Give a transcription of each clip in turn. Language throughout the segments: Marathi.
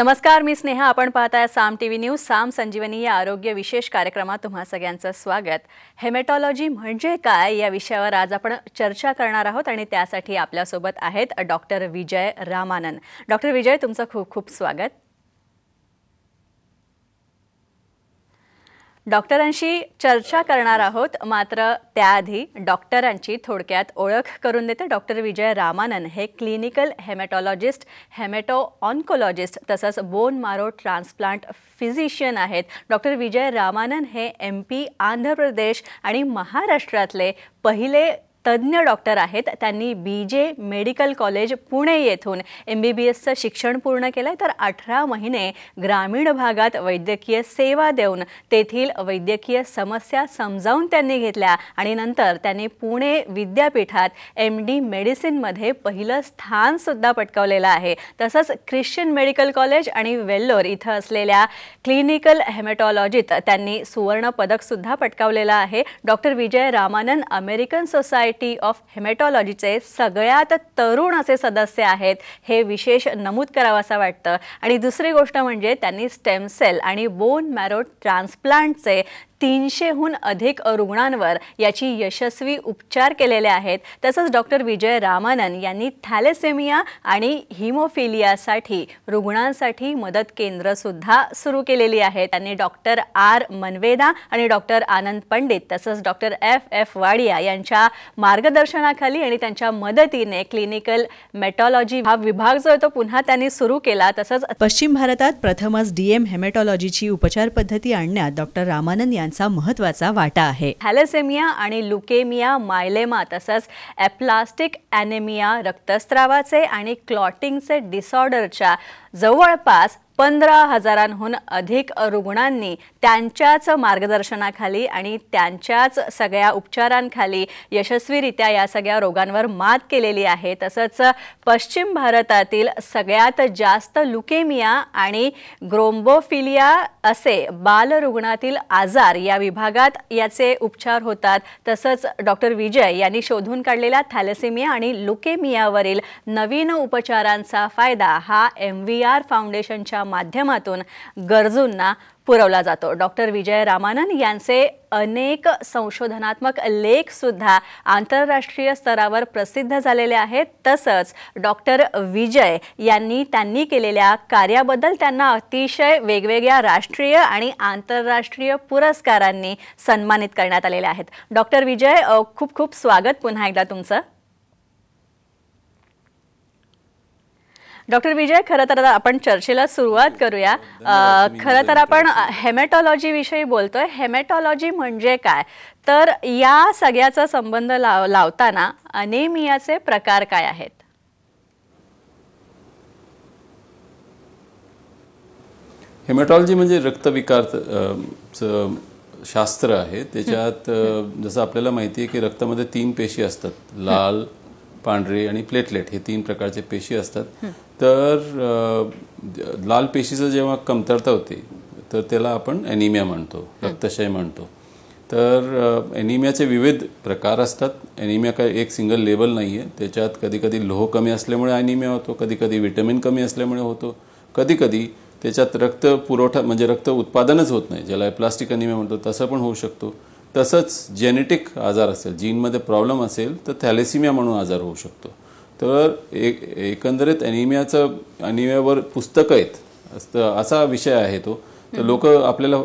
नमस्कार मी स्नेहा आपण पाहताय Saam T V news Saam Sanjeevani या आरोग्य विशेष कार्यक्रमात तुम्हा सगळ्यांचं स्वागत हेमेटॉलॉजी म्हणजे काय या विषयावर आज आपण चर्चा करणार आहोत आणि त्यासाठी आपल्यासोबत आहेत डॉक्टर विजय रामानंद डॉक्टर विजय तुमचं खूप खूप स्वागत डॉक्टरांशी चर्चा करणार आहोत मात्र त्याआधी डॉक्टरांची थोडक्यात ओळख करून देते डॉक्टर विजय रामानन हे क्लिनिकल हेमेटॉलॉजिस्ट हेमेटो ऑन्कोलॉजिस्ट तसंच बोन मारो ट्रान्सप्लांट फिजिशियन आहेत डॉक्टर विजय रामानन हे एम पी आंध्र प्रदेश आणि महाराष्ट्रातले पहिले तज्ज्ञ डॉक्टर आहेत त्यांनी B J medical college Pune येथून एम बी बी एसचं शिक्षण पूर्ण केलं आहे तर अठरा महिने ग्रामीण भागात वैद्यकीय सेवा देऊन तेथील वैद्यकीय समस्या समजावून त्यांनी घेतल्या आणि नंतर त्यांनी पुणे विद्यापीठात एम डी मेडिसिनमध्ये पहिलं स्थानसुद्धा पटकावलेलं आहे तसंच ख्रिश्चन मेडिकल कॉलेज आणि वेल्लोर इथं असलेल्या क्लिनिकल हेमेटॉलॉजीत त्यांनी सुवर्णपदकसुद्धा पटकावलेलं आहे doctor Vijay Ramanand American society society of हेमेटॉलॉजीचे सगळ्यात तरुण असे सदस्य आहेत हे विशेष नमूद करावं असं वाटतं आणि दुसरी गोष्ट म्हणजे त्यांनी स्टेम सेल आणि बोन मॅरो ट्रान्सप्लांटचे तीनशेहून अधिक रुग्णांवर याची यशस्वी उपचार केलेले आहेत तसंच डॉक्टर विजय रामानन यांनी थॅलेसेमिया आणि हिमोफिलियासाठी रुग्णांसाठी मदत केंद्रसुद्धा सुरू केलेली आहेत त्यांनी डॉक्टर आर मनवेदा आणि डॉक्टर आनंद पंडित तसंच डॉक्टर एफ एफ वाडिया यांच्या मार्गदर्शनाखाली आणि त्यांच्या मदतीने क्लिनिकल मेटॉलॉजी हा विभाग जो आहे तो पुन्हा त्यांनी सुरू केला तसंच पश्चिम भारतात प्रथमच डीएम हेमेटॉलॉजीची उपचार पद्धती आणण्यात डॉक्टर रामानंद यांनी यांचा महत्वाचा वाटा आहे हॅलेसेमिया आणि लुकेमिया मायलेमा तसंच ॲप्लास्टिक ॲनेमिया रक्तस्त्रावाचे आणि क्लॉटिंगचे डिसऑर्डरच्या जवळपास पंधरा हजारांहून अधिक रुग्णांनी त्यांच्याच मार्गदर्शनाखाली आणि त्यांच्याच सगळ्या उपचारांखाली यशस्वीरित्या या सगळ्या रोगांवर मात केलेली आहे तसंच पश्चिम भारतातील सगळ्यात जास्त लुकेमिया आणि ग्रोम्बोफिलिया असे बालरुग्णातील आजार या विभागात याचे उपचार होतात तसंच डॉक्टर विजय यांनी शोधून काढलेल्या थॅलेसेमिया आणि लुकेमियावरील नवीन उपचारांचा फायदा हा एम व्ही आर फाउंडेशनच्या माध्यमातून गरजूंना पुरवला जातो डॉक्टर विजय रामानंद यांचे अनेक संशोधनात्मक सुद्धा आंतरराष्ट्रीय स्तरावर प्रसिद्ध झालेले आहेत तसंच डॉक्टर विजय यांनी त्यांनी केलेल्या कार्याबद्दल त्यांना अतिशय वेगवेगळ्या राष्ट्रीय आणि आंतरराष्ट्रीय पुरस्कारांनी सन्मानित करण्यात आलेले आहेत डॉक्टर विजय खूप खूप स्वागत पुन्हा एकदा तुमचं डॉक्टर विजय खरं तर आपण चर्चेला सुरुवात करूया हो, खरं तर आपण हेमॅटॉलॉजी विषयी बोलतोय हेमॅटॉलॉजी म्हणजे काय तर या सगळ्याचा संबंध लाव लावताना अनेमियाचे प्रकार काय आहेत हेमॅटॉलॉजी म्हणजे रक्तविकार शास्त्र आहे त्याच्यात जसं आपल्याला माहिती आहे की रक्तामध्ये तीन पेशी असतात लाल पांढरे आणि प्लेटलेट हे तीन प्रकारचे पेशी असतात तर लाल पेशीचं जेव्हा कमतरता होते तर त्याला आपण ॲनिमिया म्हणतो रक्तशय म्हणतो तर ॲनिमियाचे विविध प्रकार असतात ॲनिमिया काय एक सिंगल लेवल नाही आहे त्याच्यात कधीकधी लोह कमी असल्यामुळे ॲनिमिया होतो कधीकधी विटॅमिन कमी असल्यामुळे होतो कधीकधी त्याच्यात रक्त पुरवठा म्हणजे रक्त उत्पादनच होत नाही ज्याला प्लास्टिक ॲनिमिया म्हणतो तसं पण होऊ शकतो तसंच जेनेटिक आजार असेल जीनमध्ये प्रॉब्लेम असेल तर थॅलेसिमिया म्हणून आजार होऊ शकतो तर एक एकंदरीत अनिमियाचं अनिमियावर पुस्तकं आहेत असा विषय आहे तो तर लोक आपल्याला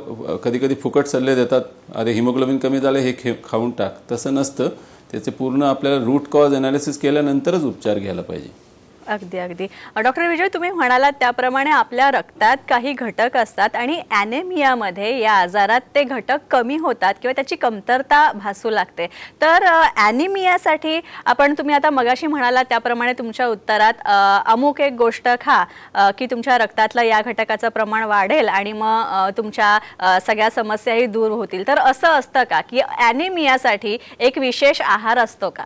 कधी कधी फुकट सल्ले देतात अरे हिमोग्लोबिन कमी झालं हे खे खाऊन टाक तसं नसतं त्याचे पूर्ण आपल्याला रूट कॉज अनालिसिस केल्यानंतरच उपचार घ्यायला पाहिजे अगदी अगदी डॉक्टर विजय तुम्ही म्हणालात त्याप्रमाणे आपल्या रक्तात काही घटक असतात आणि ॲनेमियामध्ये या आजारात ते घटक कमी होतात किंवा त्याची कमतरता भासू लागते तर ॲनिमियासाठी आपण तुम्ही आता मगाशी म्हणालात त्याप्रमाणे तुमच्या उत्तरात अमुक एक गोष्ट खा की तुमच्या रक्तातलं या घटकाचं प्रमाण वाढेल आणि मग तुमच्या सगळ्या समस्याही दूर होतील तर असं असतं का की ॲनिमियासाठी एक विशेष आहार असतो का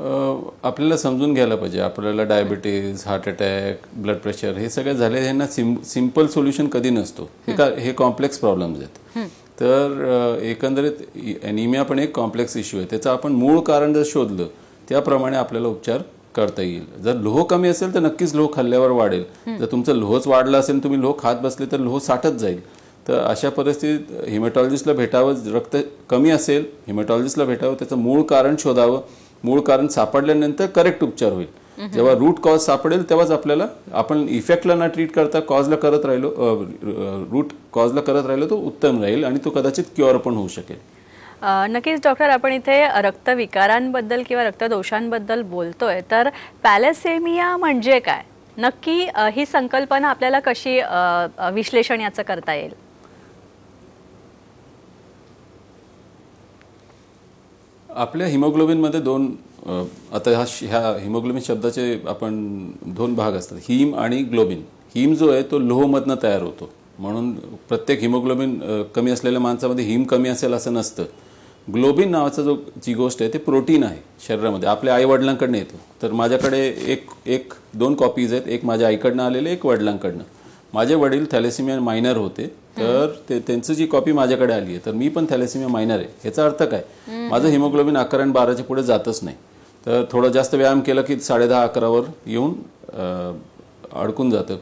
आपल्याला समजून घ्यायला पाहिजे आपल्याला diabetes heart attack blood pressure हे सगळं झाले यांना सिम सिम्पल सोल्युशन कधी नसतो हे का हे कॉम्प्लेक्स प्रॉब्लेम्स आहेत तर एकंदरीत ॲनिमिया पण एक कॉम्प्लेक्स इश्यू आहे त्याचं आपण मूळ कारण जर शोधलं त्याप्रमाणे आपल्याला उपचार करता येईल जर लोह कमी असेल तर नक्कीच लोह खाल्ल्यावर वाढेल जर तुमचं लोहच वाढलं असेल तुम्ही लोह खात बसले तर लोह साठत जाईल तर अशा परिस्थितीत हिमेटॉलॉजिस्टला भेटावं रक्त कमी असेल हिमेटॉलॉजिस्टला भेटावं त्याचं मूळ कारण शोधावं मूळ कारण सापडल्यानंतर करेक्ट उपचार होईल जेव्हा रूट कॉज सापडेल तेव्हाच आपल्याला आपण इफेक्टला ना ट्रीट करता कॉजला करत राहिलो रूट कॉजला करत राहिलो तो उत्तम राहील आणि तो कदाचित क्युअर पण होऊ शकेल नक्कीच डॉक्टर आपण इथे रक्तविकारांबद्दल किंवा रक्तदोषांबद्दल बोलतोय तर पॅलेसेमिया म्हणजे काय नक्की ही संकल्पना आपल्याला कशी विश्लेषण याचं करता येईल आपल्या हिमोग्लोबिनमध्ये दोन आता हा ह्या हिमोग्लोबिन शब्दाचे आपण दोन भाग असतात हिम आणि ग्लोबिन हिम जो आहे तो लोहमधनं तयार होतो म्हणून प्रत्येक हिमोग्लोबिन कमी असलेल्या माणसामध्ये हिम कमी असेल असं नसतं ग्लोबिन नावाचा जो जी गोष्ट आहे ते प्रोटीन आहे शरीरामध्ये आपल्या वडिलांकडनं येतो तर माझ्याकडे एक एक दोन कॉपीज आहेत एक माझ्या आईकडनं आलेले एक वडिलांकडनं माझे वडील थॅलेसिमिया मायनर होते तर ते त्यांचं जी कॉपी माझ्याकडे आली आहे तर मी पण थॅलेसिमिया मायनर आहे याचा अर्थ काय माझं हिमोग्लोबिन अकरा आणि बाराच्या पुढे जातच नाही तर थोडा जास्त व्यायाम केला की साडे दहा अकरावर येऊन अडकून जातं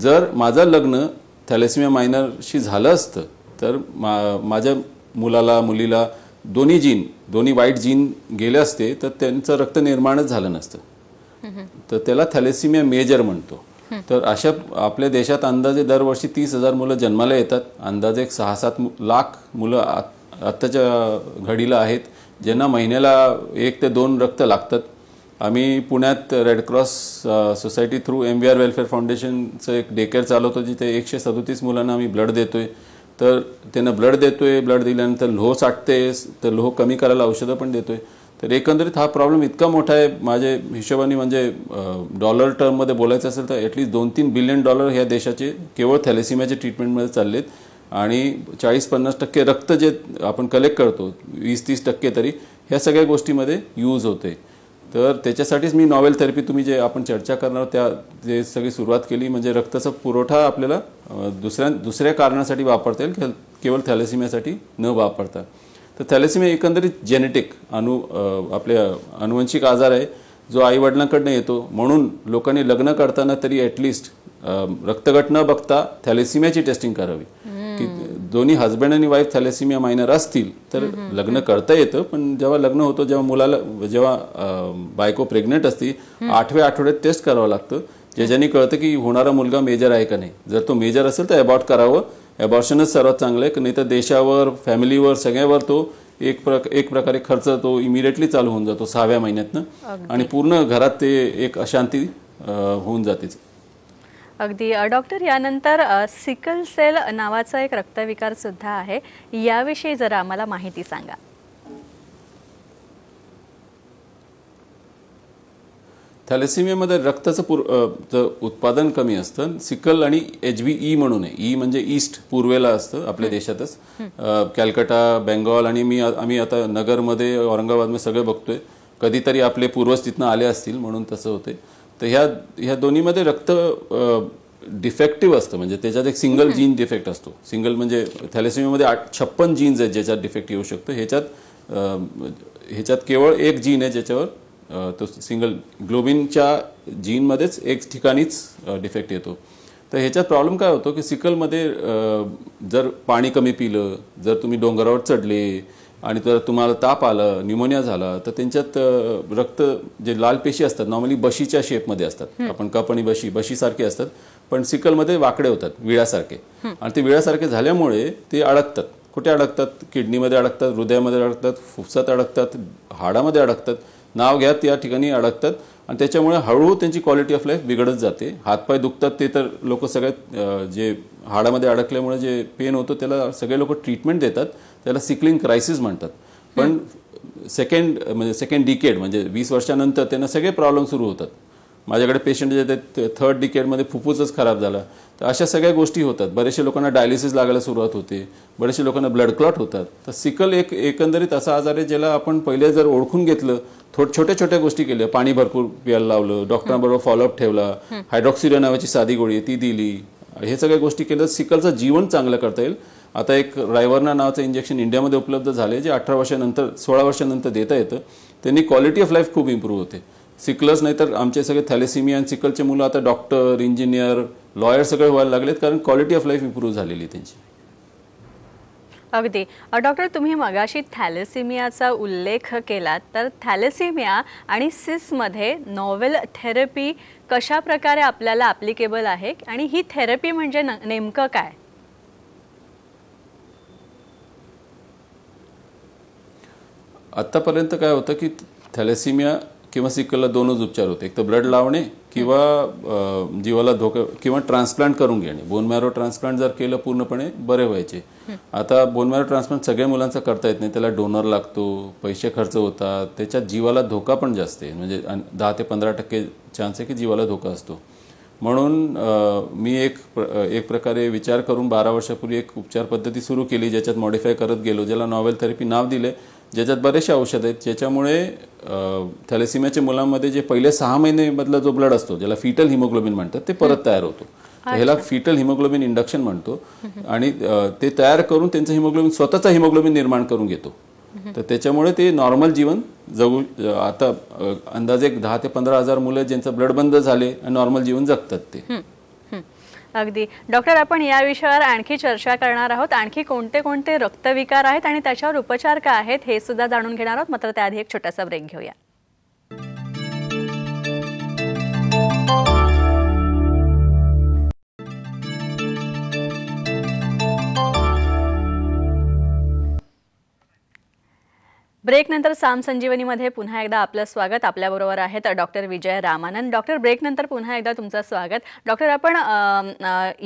जर माझं लग्न थॅलेसिमिया मायनरशी झालं असतं तर मा माझ्या मुलाला मुलीला दोन्ही जीन दोन्ही वाईट जीन गेले असते तर त्यांचं रक्त निर्माणच झालं नसतं तर त्याला थॅलेसिमिया मेजर म्हणतो तर अशा आपल्या देशात अंदाजे दरवर्षी तीस हजार मुलं जन्माला येतात अंदाजे एक सहा सात लाख मुलं आत्ताच्या घडीला आहेत ज्यांना महिन्याला एक ते दोन रक्त लागतात आम्ही पुण्यात red cross society through M V R welfare फाउंडेशनचं एक डेकेअर चालवतो जिथे एकशे सदोतीस मुलांना आम्ही ब्लड देतो आहे तर त्यांना ब्लड देतो आहे ब्लड दिल्यानंतर लोह साठते तर लोह कमी करायला औषधं पण देतो आहे तर एकंदरीत हा प्रॉब्लेम इतका मोठा आहे माझे हिशोबाने म्हणजे डॉलर टर्ममध्ये बोलायचं असेल तर ॲटलीस्ट दोन तीन बिलियन डॉलर ह्या देशाचे केवळ थॅलेसिमियाच्या ट्रीटमेंटमध्ये चाललेत आणि चाळीस पन्नास टक्के रक्त जे आपण कलेक्ट करतो वीस तीस टक्के तरी ह्या सगळ्या गोष्टीमध्ये यूज होते तर त्याच्यासाठीच मी नॉवेल थेरपी तुम्ही जे आपण चर्चा करणार त्या जे सगळी सुरुवात केली म्हणजे रक्ताचा पुरवठा आपल्याला दुसऱ्या दुसऱ्या कारणासाठी वापरता येईल केवळ थॅलेसिमियासाठी न वापरता तर थॅलेसिमिया एकंदरीत जेनेटिक अनु आपले अनुवंशिक आजार आहे जो आईवडिलांकडनं येतो म्हणून लोकांनी लग्न करताना तरी ॲटलिस्ट रक्तगट न बघता थॅलेसिमियाची टेस्टिंग करावी की दोन्ही हजबंड आणि वाईफ थॅलेसिमिया मायनर असतील तर लग्न करता येतं पण जेव्हा लग्न होतो जेव्हा मुलाला जेव्हा बायको प्रेग्नेंट असते आठव्या आठवड्यात टेस्ट करावं लागतं ज्यांनी कळतं की होणारा मुलगा मेजर आहे का नाही जर तो मेजर असेल तर अबॉट करावं ॲबॉर्शनच सर्वात चांगलं आहे नाही देशावर फॅमिलीवर सगळ्यावर तो एक एक प्रकारे खर्च तो इमिडिएटली चालू होऊन जातो सहाव्या महिन्यातनं आणि पूर्ण घरात ते एक अशांती होऊन जाते अगदी डॉक्टर यानंतर सिकल सेल नावाचा एक रक्तविकार सुद्धा आहे याविषयी जरा आम्हाला माहिती सांगा थॅलेसिमियामध्ये रक्ताचं पुर उत्पादन कमी असतं सिकल आणि एच बी ई म्हणून आहे ई म्हणजे ईस्ट पूर्वेला असतं आपल्या देशातच कॅलकटा बेंगॉल आणि मी आम्ही आता नगरमध्ये औरंगाबादमध्ये सगळं बघतोय कधीतरी आपले पूर्वज तिथनं आले असतील म्हणून तसं होते तर ह्या ह्या दोन्हीमध्ये रक्त डिफेक्टिव्ह असतं म्हणजे त्याच्यात एक सिंगल जीन डिफेक्ट असतो सिंगल म्हणजे थॅलेसिमियामध्ये आठ छप्पन जीन्स आहेत ज्याच्यात डिफेक्ट येऊ शकतो ह्याच्यात ह्याच्यात केवळ एक जीन आहे ज्याच्यावर तो सिंगल ग्लोबिनच्या जीनमध्येच एक ठिकाणीच डिफेक्ट येतो तर ह्याच्यात प्रॉब्लेम काय होतो की सिकलमध्ये जर पाणी कमी पिलं जर तुम्ही डोंगरावर चढले आणि जर तुम्हाला ताप आला न्युमोनिया झाला तर त्यांच्यात रक्त जे लाल पेशी असतात नॉर्मली बशीच्या शेपमध्ये असतात आपण कप आणि बशी बशीसारखे असतात पण सिकलमध्ये वाकडे होतात विळ्यासारखे आणि ते विळ्यासारखे झाल्यामुळे ते अडकतात कुठे अडकतात किडनीमध्ये अडकतात हृदयामध्ये अडकतात फुफ्सात अडकतात हाडामध्ये अडकतात नाव घ्या त्या ठिकाणी अडकतात आणि त्याच्यामुळे हळूहळू त्यांची क्वालिटी ऑफ लाईफ बिघडत जाते हातपाय दुखतात ते तर लोक सगळ्यात जे हाडामध्ये अडकल्यामुळे जे पेन होतं त्याला सगळे लोक ट्रीटमेंट देतात त्याला सिकलिंग क्रायसिस म्हणतात पण सेकंड म्हणजे सेकंड डिकेड म्हणजे वीस वर्षानंतर त्यांना सगळे प्रॉब्लेम सुरू होतात माझ्याकडे पेशंट जे ते थर्ड डिकेडमध्ये फुफ्फुसच खराब झाला तर अशा सगळ्या गोष्टी होतात बरेचसे लोकांना डायलिसिस लागायला सुरुवात होते बरेचसे लोकांना ब्लड क्लॉट होतात तर सिकल एक एकंदरीत असा आजार आहे ज्याला आपण पहिले जर ओळखून घेतलं थोड छोट्या छोट्या गोष्टी केल्या पाणी भरपूर प्यायला लावलं डॉक्टरांबरोबर फॉलोअप ठेवला हायड्रॉक्सिरिया नावाची साधी गोळी ती दिली हे सगळ्या गोष्टी केल्या सिकलचं जीवन चांगलं करता येईल आता एक रायवर्ना नावाचं इंजेक्शन इंडियामध्ये उपलब्ध झाले जे अठरा वर्षानंतर सोळा वर्षानंतर देता येतं त्यांनी क्वालिटी ऑफ लाईफ खूप इम्प्रूव्ह होते सिकलच नाही तर आमचे सगळे थॅलेसिमिया आणि सिकलचे मुलं आता डॉक्टर इंजिनियर लॉयर सगळे व्हायला लागलेत कारण क्वालिटी ऑफ लाईफ इम्प्रूव्ह झालेली त्यांची अगदी डॉक्टर तुम्ही मगाशी थॅलेसिमियाचा उल्लेख केलात तर थॅलेसिमिया आणि सिसमध्ये नॉवेल थेरपी कशा प्रकारे आपल्याला ॲप्लिकेबल आहे आणि ही थेरपी म्हणजे नेमकं काय आत्तापर्यंत काय होतं की थॅलेसिमिया किंवा सिकलला दोनच उपचार होते एक तर ब्लड लावणे किंवा जीवाला धोका किंवा ट्रान्सप्लांट करून घेणे बोन मॅरो ट्रान्सप्लांट जर केलं पूर्णपणे बरे व्हायचे आता बोन मॅरो ट्रान्सप्लांट सगळ्या मुलांचा करता येत नाही त्याला डोनर लागतो पैसे खर्च होतात त्याच्यात जीवाला धोका पण जास्त आहे म्हणजे दहा ते पंधरा टक्के चान्स आहे की जीवाला धोका असतो म्हणून मी एक एक प्रकारे विचार करून बारा वर्षापूर्वी एक उपचार पद्धती सुरू केली ज्याच्यात मॉडिफाय करत गेलो ज्याला नॉवेल थेरपी नाव दिले ज्याच्यात बरेचसे औषध आहेत ज्याच्यामुळे थॅलेसिमियाच्या मुलांमध्ये जे पहिले सहा महिनेमधला जो ब्लड असतो ज्याला फिटल हिमोग्लोबिन म्हणतात ते परत तयार होतो ह्याला फिटल हिमोग्लोबिन इंडक्शन म्हणतो आणि ते तयार करून त्यांचं हिमोग्लोबिन स्वतःचा हिमोग्लोबिन निर्माण करून घेतो तर त्याच्यामुळे ते नॉर्मल जीवन जगू आता अंदाजे दहा ते पंधरा हजार मुलं ज्यांचं ब्लड बंद झाले आणि नॉर्मल जीवन जगतात ते अगदी डॉक्टर आपण या विषयावर आणखी चर्चा करणार आहोत आणखी कोणते कोणते रक्तविकार आहेत आणि त्याच्यावर उपचार काय आहेत हे सुद्धा जाणून घेणार आहोत मात्र त्याआधी एक छोटासा ब्रेक घेऊया ब्रेकनंतर साम संजीवनीमध्ये पुन्हा एकदा आपलं स्वागत आपल्याबरोबर आहेत डॉक्टर विजय रामानंद डॉक्टर ब्रेकनंतर पुन्हा एकदा तुमचं स्वागत डॉक्टर आपण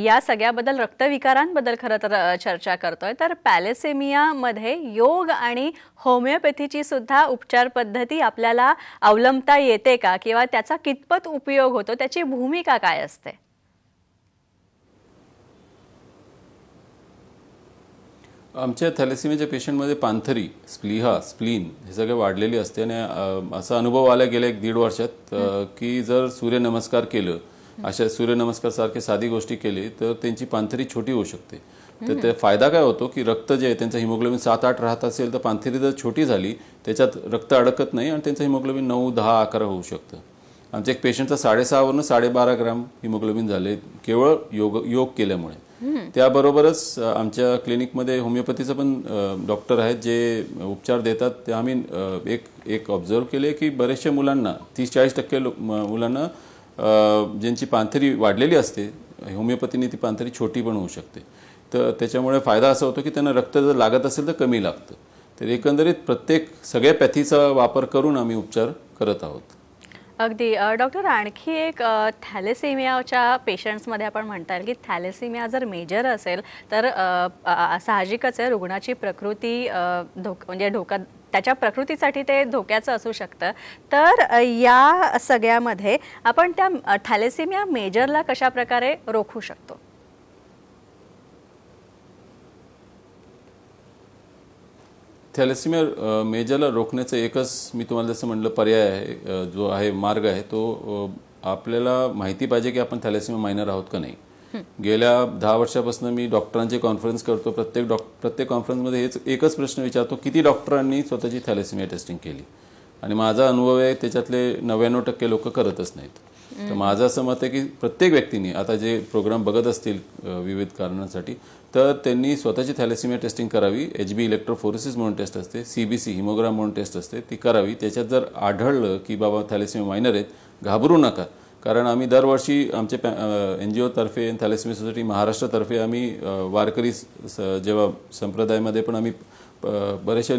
या सगळ्याबद्दल रक्तविकारांबद्दल खरं तर चर्चा करतोय तर पॅलेसेमियामध्ये योग आणि होमिओपॅथीची सुद्धा उपचार पद्धती आपल्याला अवलंबता येते का किंवा त्याचा कितपत उपयोग होतो त्याची भूमिका काय असते आमच्या थॅलेसिमियाच्या पेशंटमध्ये पांथरी स्प्लिहा स्प्लीन हे सगळे वाढलेली असते आणि असा अनुभव आला गेल्या एक दीड वर्षात की जर सूर्यनमस्कार केलं अशा सूर्यनमस्कार सारखे साधी गोष्टी केली तर त्यांची पांथरी छोटी होऊ शकते तर ते फायदा काय होतो की रक्त जे आहे त्यांचा हिमोग्लोबिन सात आठ राहत असेल तर पांथरी जर छोटी झाली त्याच्यात रक्त अडकत नाही आणि त्यांचं हिमोग्लोबिन नऊ दहा अकरा होऊ शकतं आमच्या एक पेशंटचा साडेसहावरनं साडेबारा ग्राम हिमोग्लोबिन झाले केवळ योग योग केल्यामुळे त्याबरोबरच आमच्या क्लिनिकमध्ये होमिओपॅथीचं पण डॉक्टर आहेत जे उपचार देतात ते आम्ही एक एक ऑब्झर्व केले की बरेचशा मुलांना तीस चाळीस टक्के मुलांना ज्यांची पांथरी वाढलेली असते होमिओपॅथीने ती पांथरी छोटी पण होऊ शकते तर त्याच्यामुळे फायदा असा होतो की त्यांना रक्त जर लागत असेल तर कमी लागतं तर एकंदरीत प्रत्येक सगळ्या पॅथीचा वापर करून आम्ही उपचार करत आहोत अगदी डॉक्टर आणखी एक थॅलेसेमियाच्या पेशंट्समध्ये आपण म्हणता येईल की थॅलेसिमिया जर मेजर असेल तर साहजिकच आहे रुग्णाची प्रकृती धोक म्हणजे धोका त्याच्या प्रकृतीसाठी ते धोक्याचं असू शकतं तर या सगळ्यामध्ये आपण त्या थॅलेसिमिया मेजरला कशाप्रकारे रोखू शकतो थॅलेसिमिया मेजरला रोखण्याचं एकच मी तुम्हाला जसं म्हटलं पर्याय आहे जो आहे मार्ग आहे तो आपल्याला माहिती पाहिजे की आपण थॅलेसिमिया मायनर आहोत का नाही गेल्या दहा वर्षापासून मी डॉक्टरांचे कॉन्फरन्स करतो प्रत्येक डॉक्टर प्रत्येक कॉन्फरन्समध्ये हेच एकच प्रश्न विचारतो किती डॉक्टरांनी स्वतःची थॅलेसिमिया टेस्टिंग केली आणि माझा अनुभव आहे त्याच्यातले नव्याण्णव टक्के लोक करतच नाहीत तर माझं असं मत आहे की प्रत्येक व्यक्तीने आता जे प्रोग्राम बघत असतील विविध कारणांसाठी तर त्यांनी स्वतःची थॅलेसिमिया टेस्टिंग करावी एच बी इलेक्ट्रोफोरिसिस म्हणून टेस्ट असते सी बी सी हिमोग्राम म्हणून टेस्ट असते ती करावी त्याच्यात जर आढळलं की बाबा थॅलेसिमिया मायनर आहेत घाबरू नका कारण आम्ही दरवर्षी आमच्या पॅ एन जी ओतर्फे थॅलेसिमिया सोसायटी महाराष्ट्रातर्फे आम्ही वारकरी स जेव्हा संप्रदायामध्ये पण आम्ही बरेचसे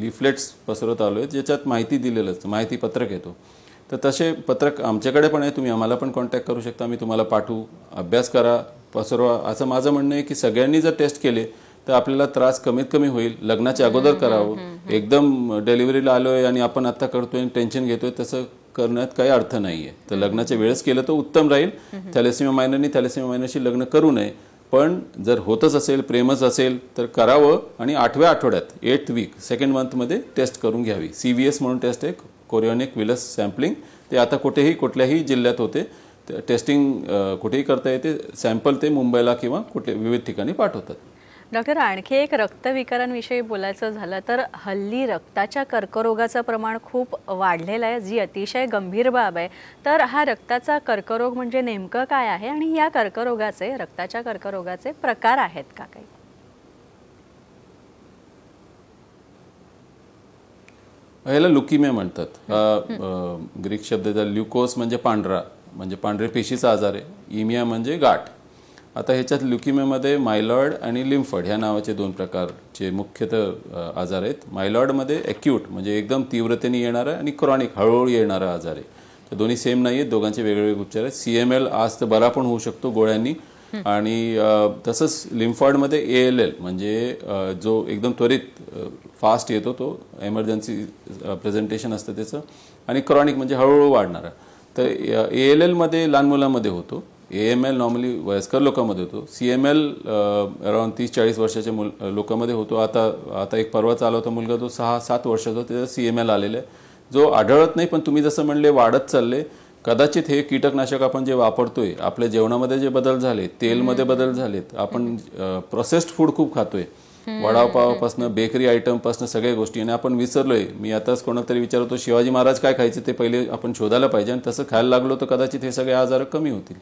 लिफलेट्स पसरवत आलो आहेत ज्याच्यात माहिती दिलेलं असतं माहिती पत्रक येतो तर तसे पत्रक आमच्याकडे पण आहे तुम्ही आम्हाला पण कॉन्टॅक्ट करू शकता आम्ही तुम्हाला पाठवू अभ्यास करा सर्व असं माझं म्हणणं आहे की सगळ्यांनी जर टेस्ट केले तर आपल्याला त्रास कमीत कमी होईल लग्नाच्या अगोदर करावं एकदम डिलिव्हरीला आलो आहे आणि आपण आत्ता करतोय टेन्शन घेतोय तसं करण्यात काही अर्थ नाही आहे तर लग्नाच्या वेळेस केलं तर उत्तम राहील थॅलेसिमिया मायनरनी थॅलेसिमिया मायनरशी लग्न करू नये पण जर होतच असेल प्रेमच असेल तर करावं आणि आठव्या आठवड्यात एट वीक सेकंड मंथमध्ये टेस्ट करून घ्यावी सी व्ही एस म्हणून टेस्ट आहे कोरिओनिक विलस सॅम्पलिंग ते आता कुठेही कुठल्याही जिल्ह्यात होते टेस्टिंग कुठेही करता येते सॅम्पल ते मुंबईला किंवा कुठे विविध ठिकाणी पाठवतात डॉक्टर आणखी एक रक्तविकारांविषयी बोलायचं झालं तर हल्ली रक्ताच्या कर्करोगाचं प्रमाण खूप वाढलेलं आहे जी अतिशय गंभीर बाब आहे तर हा रक्ताचा कर्करोग म्हणजे नेमकं काय आहे आणि या कर्करोगाचे रक्ताच्या कर्करोगाचे प्रकार आहेत का काही ह्याला लुकीमे म्हणतात ग्रीक शब्द ल्युकोस म्हणजे पांढरा म्हणजे पांढरे पेशीचा आजार आहे इमिया म्हणजे गाठ आता ह्याच्यात ल्युकिमियामध्ये मायलॉइड आणि लिम्फड ह्या नावाचे दोन प्रकारचे मुख्यतः आजार आहेत मायलॉइडमध्ये ॲक्यूट म्हणजे एकदम तीव्रतेने येणारा आणि क्रॉनिक हळूहळू येणारा आजार आहे तर दोन्ही सेम नाही आहेत दोघांचे वेगवेगळे उपचार आहेत सी एम एल आज तर बरा पण होऊ शकतो गोळ्यांनी आणि तसंच लिम्फॉइडमध्ये ए एल एल म्हणजे जो एकदम त्वरित फास्ट येतो तो एमर्जन्सी प्रेझेंटेशन असतं त्याचं आणि क्रॉनिक म्हणजे हळूहळू वाढणारा तर ए एल एलमध्ये लहान मुलांमध्ये होतो ए एम एल नॉर्मली वयस्कर लोकांमध्ये होतो सी एम एल अराउंड तीस चाळीस वर्षाच्या मुल लोकांमध्ये होतो आता आता एक परवाचा चालू होता मुलगा तो सहा सात वर्षाचा त्याचा सी एम एल आलेला आहे जो आढळत नाही पण तुम्ही जसं म्हणले वाढत चालले कदाचित हे कीटकनाशक आपण जे वापरतोय आपल्या जेवणामध्ये जे बदल झाले तेलमध्ये बदल झालेत आपण प्रोसेस्ड फूड खूप खातोय वडापावापासून बेकरी आयटमपासून सगळ्या गोष्टी आणि आपण विसरलोय मी आताच कोणातरी विचारतो शिवाजी महाराज काय खायचे ते पहिले आपण शोधायला पाहिजे आणि तसं खायला लागलो तर कदाचित हे सगळे आजार कमी होतील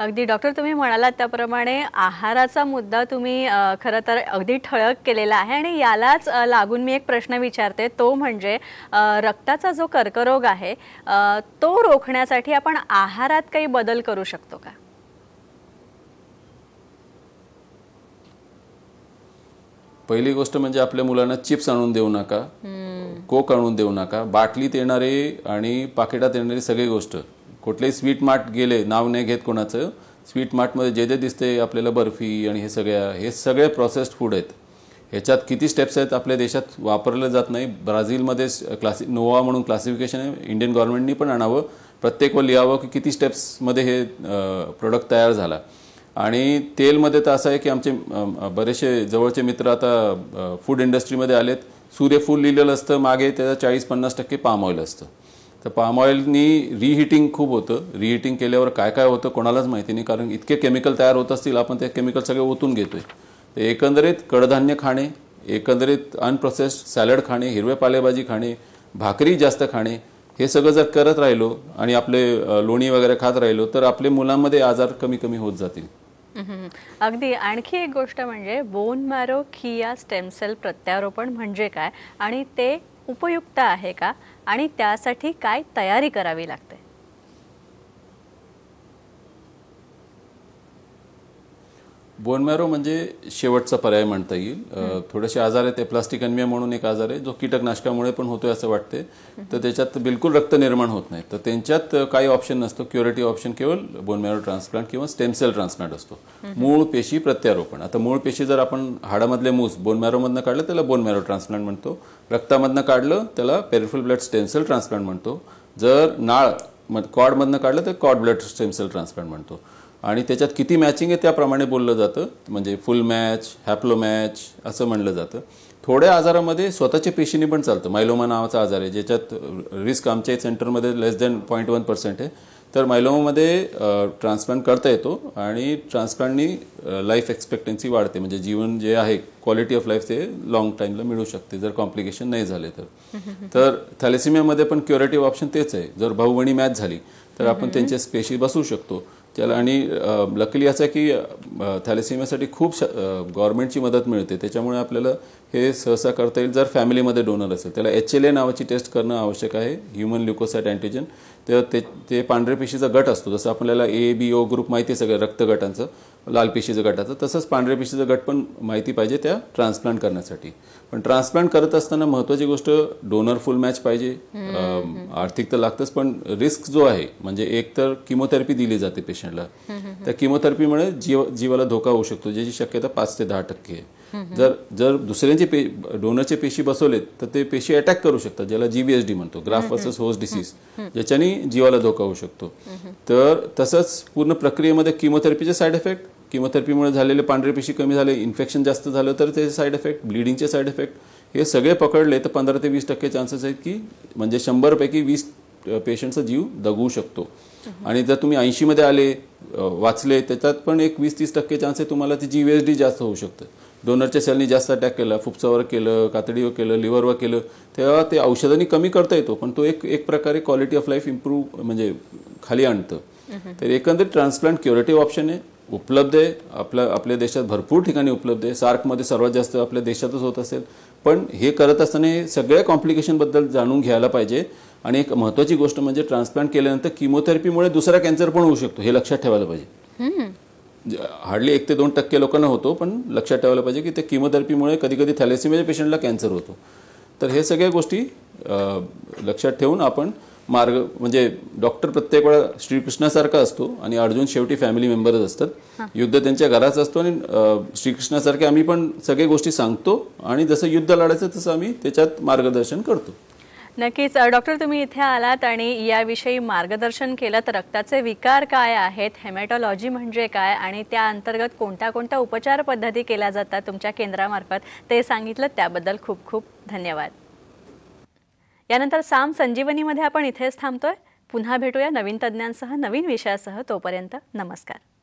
अगदी डॉक्टर तुम्ही म्हणालात त्याप्रमाणे आहाराचा मुद्दा तुम्ही खरं तर अगदी ठळक केलेला आहे आणि यालाच लागून मी एक प्रश्न विचारते तो म्हणजे रक्ताचा जो कर्करोग आहे तो रोखण्यासाठी आपण आहारात काही बदल करू शकतो का पहिली गोष्ट म्हणजे आपल्या मुलांना चिप्स आणून देऊ नका कोक आणून देऊ नका बाटलीत येणारे आणि पाकिटात येणारी सगळी गोष्ट कुठलेही स्वीट मार्ट गेले नाव नाही घेत कोणाचं स्वीट मार्टमध्ये जे जे दिसते आपल्याला बर्फी आणि हे सगळ्या हे सगळे प्रोसेस्ड फूड आहेत ह्याच्यात किती स्टेप्स आहेत आपल्या देशात वापरलं जात नाही ब्राझीलमध्ये क्लासि नोवा म्हणून क्लासिफिकेशन आहे इंडियन गव्हर्नमेंटनी पण आणावं व लिहावं की किती स्टेप्समध्ये हे प्रोडक्ट तयार झाला आणि तेलमध्ये तर असं आहे की आमचे बरेचसे जवळचे मित्र आता फूड इंडस्ट्रीमध्ये आलेत सूर्यफूल लिहिलेलं असतं मागे त्याचा चाळीस पन्नास टक्के पाम ऑइल असतं तर पाम ऑइलनी रिहिटिंग खूप होतं रिहिटिंग केल्यावर काय काय होतं कोणालाच माहिती नाही कारण इतके केमिकल तयार होत असतील आपण ते केमिकल सगळे ओतून घेतोय तर एकंदरीत कडधान्य खाणे एकंदरीत अनप्रोसेस्ड सॅलड खाणे हिरवे पालेभाजी खाणे भाकरी जास्त खाणे हे सगळं जर करत राहिलो आणि आपले लोणी वगैरे खात राहिलो तर आपले मुलांमध्ये आजार कमी कमी होत जातील अगदी आणखी एक गोष्ट म्हणजे बोन मॅरो खिया स्टेमसेल प्रत्यारोपण म्हणजे काय आणि ते उपयुक्त आहे का आणि त्यासाठी काय तयारी करावी लागते बोन मॅरो म्हणजे शेवटचा पर्याय म्हणता येईल थोडेसे आजार आहेत ते प्लास्टिक अनिमिया म्हणून एक आजार आहे जो कीटकनाशकामुळे पण होतोय असं वाटते तर त्याच्यात बिलकुल रक्त निर्माण होत नाही तर त्यांच्यात काही ऑप्शन नसतो क्युरेटिव्ह ऑप्शन केवळ बोन मॅरो ट्रान्सप्लांट किंवा स्टेम सेल ट्रान्सप्लांट असतो मूळ पेशी प्रत्यारोपण आता मूळ पेशी जर आपण हाडामधले मूस बोन मॅरोमधनं काढलं त्याला बोन मॅरो ट्रान्सप्लांट म्हणतो रक्तामधनं काढलं त्याला peripheral blood stem cell transplant म्हणतो जर नाळ कॉर्डमधनं कॉडमधनं काढलं तर cord blood stem cell transplant म्हणतो आणि त्याच्यात किती मॅचिंग आहे त्याप्रमाणे बोललं जातं म्हणजे फुल मॅच हॅप्लो मॅच असं म्हणलं जातं थोड्या आजारामध्ये स्वतःच्या पेशीने पण चालतं मायलोमा नावाचा आजार आहे ज्याच्यात रिस्क आमच्या सेंटरमध्ये less than point one percent आहे तर मायलोमामध्ये ट्रान्सप्लांट करता येतो आणि ट्रान्सप्लांटनी लाईफ एक्सपेक्टन्सी वाढते म्हणजे जीवन जे आहे क्वालिटी ऑफ लाईफ ते लॉंग टाईमला मिळू शकते जर कॉम्प्लिकेशन नाही झाले तर तर थॅलेसिमियामध्ये पण क्युरेटिव्ह ऑप्शन तेच आहे जर भाऊबणी मॅच झाली तर आपण त्यांच्या स्पेशी बसू शकतो त्याला आणि लकली असं की थॅलेसिमियासाठी खूप श गव्हर्मेंटची मदत मिळते त्याच्यामुळे आपल्याला हे सहसा करता येईल जर फॅमिलीमध्ये डोनर असेल त्याला एच एल ए नावाची टेस्ट करणं आवश्यक आहे ह्युमन ल्युकोसाईट अँटीजन तर ते ते पांढऱ्या पेशीचा गट असतो जसं आपल्याला ए बी ओ ग्रुप माहिती आहे सगळं रक्तगटांचं लाल पेशीचं गटाचं तसंच पांढऱ्या पेशीचं गट पण माहिती पाहिजे त्या ट्रान्सप्लांट करण्यासाठी पण ट्रान्सप्लांट करत असताना महत्वाची गोष्ट डोनर फुल मॅच पाहिजे आर्थिक तर लागतंच पण रिस्क जो आहे म्हणजे एक तर किमोथेरपी दिली जाते पेशंटला त्या किमोथेरपीमुळे जीव जीवाला धोका होऊ शकतो ज्याची शक्यता पाच ते दहा टक्के आहे जर जर दुसऱ्यांचे पे डोनरचे पेशी बसवलेत तर ते पेशी अटॅक करू शकतात ज्याला जीबीएसडी म्हणतो ग्राफ वर्सेस होस्ट डिसीज ज्याच्याने जीवाला धोका होऊ शकतो तर तसंच पूर्ण प्रक्रियेमध्ये किमोथेरपीचे साईड इफेक्ट किमोथेरपीमुळे झालेले पांढरे पेशी कमी झाले इन्फेक्शन जास्त झालं तर ते साईड इफेक्ट ब्लिडिंगचे साईड इफेक्ट हे सगळे पकडले तर पंधरा ते वीस टक्के चान्सेस आहेत की म्हणजे शंभरपैकी वीस पेशंटचा जीव दगवू शकतो आणि जर तुम्ही ऐंशीमध्ये आले वाचले त्याच्यात पण एक वीस तीस टक्के चान्स आहे तुम्हाला ती जी डी जास्त होऊ शकतं डोनरच्या सेलनी जास्त अटॅक केला फुफ्सावर केलं कातडीवर केलं लिव्हरवर केलं तेव्हा ते औषधांनी कमी करता येतो पण तो एक एक प्रकारे क्वालिटी ऑफ लाईफ इम्प्रूव्ह म्हणजे खाली आणतं तर एकंदरीत ट्रान्सप्लांट क्युरेटिव्ह ऑप्शन आहे उपलब्ध आहे आपल्या आपल्या देशात भरपूर ठिकाणी उपलब्ध आहे सार्कमध्ये सर्वात जास्त आपल्या देशातच होत असेल पण हे करत असताना सगळ्या कॉम्प्लिकेशनबद्दल जाणून घ्यायला पाहिजे आणि एक महत्त्वाची गोष्ट म्हणजे ट्रान्सप्लांट केल्यानंतर किमोथेरपीमुळे दुसरा कॅन्सर पण होऊ शकतो हे लक्षात ठेवायला पाहिजे हार्डली एक ते दोन टक्के लोकांना होतो पण लक्षात ठेवायला पाहिजे की ते किमोथेरपीमुळे कधी कधी थॅलेसिमिया पेशंटला कॅन्सर होतो तर हे सगळ्या गोष्टी लक्षात ठेवून आपण मार्ग म्हणजे डॉक्टर प्रत्येक वेळा श्रीकृष्णासारखा असतो आणि अर्जुन शेवटी फॅमिली मेंबरच असतात युद्ध त्यांच्या घराचं असतो आणि श्रीकृष्णासारखे आम्ही पण सगळे गोष्टी सांगतो आणि जसं युद्ध लढायचं तसं आम्ही त्याच्यात मार्गदर्शन करतो नक्कीच डॉक्टर तुम्ही इथे आलात आणि याविषयी मार्गदर्शन केलं तर रक्ताचे विकार काय आहेत हेमॅटॉलॉजी म्हणजे काय आणि त्या अंतर्गत कोणत्या कोणत्या उपचार पद्धती केल्या जातात तुमच्या केंद्रामार्फत ते सांगितलं त्याबद्दल खूप खूप धन्यवाद यानंतर साम संजीवनीमध्ये आपण इथेच थांबतोय पुन्हा भेटूया नवीन तज्ज्ञांसह नवीन विषयासह तोपर्यंत नमस्कार